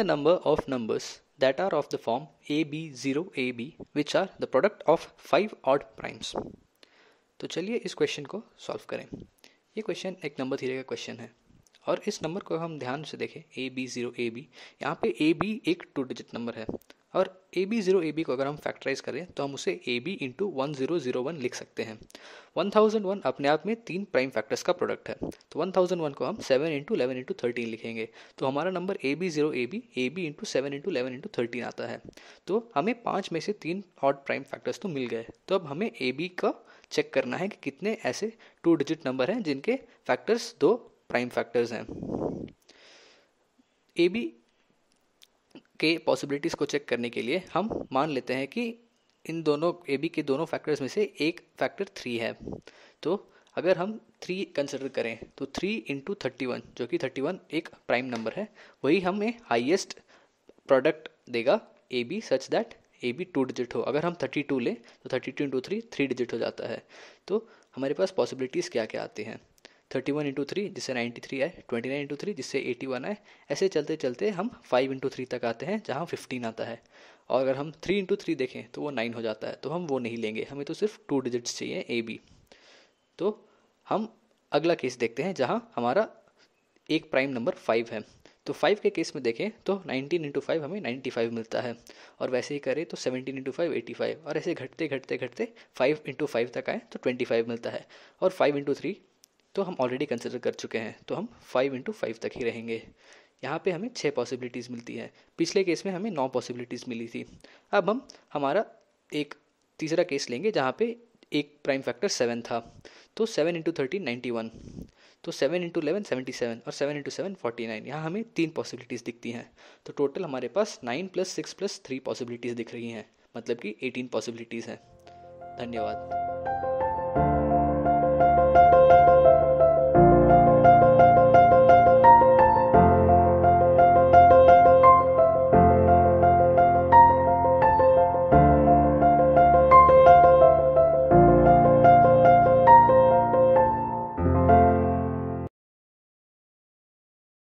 the number of numbers that are of the form AB0AB which are the product of five odd primes. तो चलिए इस question को solve करें ये question एक नंबर थीरे का क्वेश्चन है और इस नंबर को हम ध्यान से देखें A B zero A B यहाँ पे ए बी एक टू डिजिट नंबर है और A B zero A B को अगर हम फैक्टराइज करें तो हम उसे A B into one zero zero one लिख सकते हैं वन थाउजेंड वन अपने आप में तीन प्राइम फैक्टर्स का प्रोडक्ट है तो वन थाउजेंड वन को हम seven into eleven into thirteen लिखेंगे तो हमारा number A B zero A B A B into seven into eleven into thirteen आता है तो हमें पाँच में से तीन हॉट प्राइम फैक्टर्स तो मिल गए तो अब हमें ए बी का चेक करना है कि कितने ऐसे टू डिजिट नंबर हैं जिनके फैक्टर्स दो प्राइम फैक्टर्स हैं ए बी के पॉसिबिलिटीज़ को चेक करने के लिए हम मान लेते हैं कि इन दोनों ए बी के दोनों फैक्टर्स में से एक फैक्टर थ्री है तो अगर हम थ्री कंसिडर करें तो थ्री इंटू थर्टी वन जो कि थर्टी वन एक प्राइम नंबर है वही हमें हाइएस्ट प्रोडक्ट देगा A B such that A B two digit हो अगर हम थर्टी टू लें तो thirty two into three three digit हो जाता है तो हमारे पास पॉसिबिलिटीज़ क्या क्या आती हैं थर्टी वन इंटू थ्री जिससे नाइन्टी थ्री आए ट्वेंटी नाइन इंटू थ्री जिससे एटी वन आए ऐसे चलते चलते हम फाइव इंटू थ्री तक आते हैं जहाँ फिफ्टीन आता है और अगर हम थ्री इंटू थ्री देखें तो वो नाइन हो जाता है तो हम वो नहीं लेंगे हमें तो सिर्फ टू डिजिट्स चाहिए ए बी तो हम अगला केस देखते हैं जहाँ हमारा एक प्राइम नंबर फाइव है तो फाइव के केस में देखें तो नाइनटीन इंटू फाइव हमें नाइन्टी फाइव मिलता है और वैसे ही करें तो seventeen into five eighty five और ऐसे घटते घटते घटते फाइव इंटू फाइव तक आए तो ट्वेंटी फाइव मिलता है और फाइव इंटू थ्री तो हम ऑलरेडी कंसिडर कर चुके हैं तो हम फाइव इंटू फाइव तक ही रहेंगे यहाँ पे हमें छः पॉसिबिलिटीज़ मिलती है पिछले केस में हमें नौ पॉसिबिलिटीज़ मिली थी अब हम हमारा एक तीसरा केस लेंगे जहाँ पे एक प्राइम फैक्टर सेवन था तो seven into thirteen ninety one तो seven into eleven seventy seven और seven into seven forty nine यहाँ हमें तीन पॉसिबिलिटीज़ दिखती हैं तो टोटल हमारे पास nine plus six plus three possibilities दिख रही हैं मतलब कि एटीन पॉसिबिलिटीज़ हैं धन्यवाद